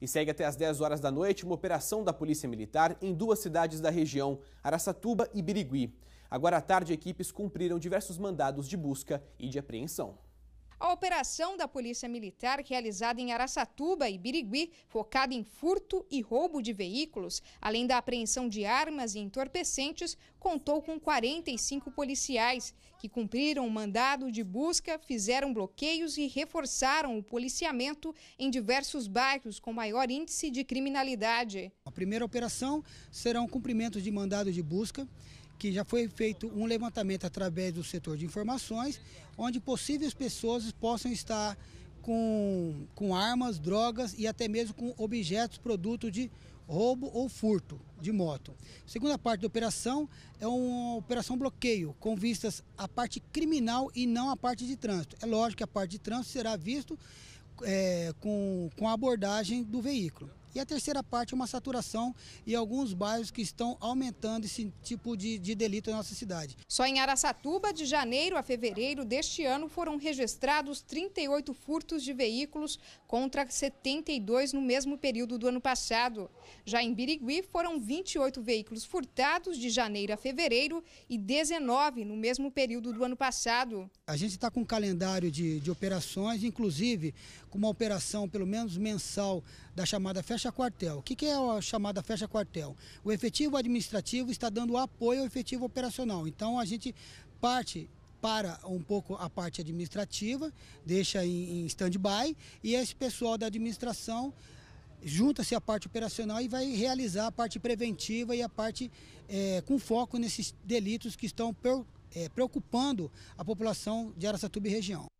E segue até às 10 horas da noite uma operação da Polícia Militar em duas cidades da região, Araçatuba e Birigui. Agora à tarde, equipes cumpriram diversos mandados de busca e de apreensão. A operação da Polícia Militar, realizada em Araçatuba e Birigui, focada em furto e roubo de veículos, além da apreensão de armas e entorpecentes, contou com 45 policiais que cumpriram o mandado de busca, fizeram bloqueios e reforçaram o policiamento em diversos bairros com maior índice de criminalidade. A primeira operação será um cumprimento de mandado de busca que já foi feito um levantamento através do setor de informações, onde possíveis pessoas possam estar com, com armas, drogas e até mesmo com objetos, produtos de roubo ou furto de moto. A segunda parte da operação é uma operação bloqueio, com vistas à parte criminal e não à parte de trânsito. É lógico que a parte de trânsito será visto é, com, com a abordagem do veículo. E a terceira parte é uma saturação e alguns bairros que estão aumentando esse tipo de, de delito na nossa cidade. Só em Araçatuba, de janeiro a fevereiro deste ano, foram registrados 38 furtos de veículos contra 72 no mesmo período do ano passado. Já em Birigui, foram 28 veículos furtados de janeiro a fevereiro e 19 no mesmo período do ano passado. A gente está com um calendário de, de operações, inclusive com uma operação pelo menos mensal da chamada festa fecha quartel. O que, que é a chamada fecha quartel? O efetivo administrativo está dando apoio ao efetivo operacional. Então a gente parte para um pouco a parte administrativa, deixa em, em stand-by e esse pessoal da administração junta-se à parte operacional e vai realizar a parte preventiva e a parte é, com foco nesses delitos que estão é, preocupando a população de Aracatuba e região.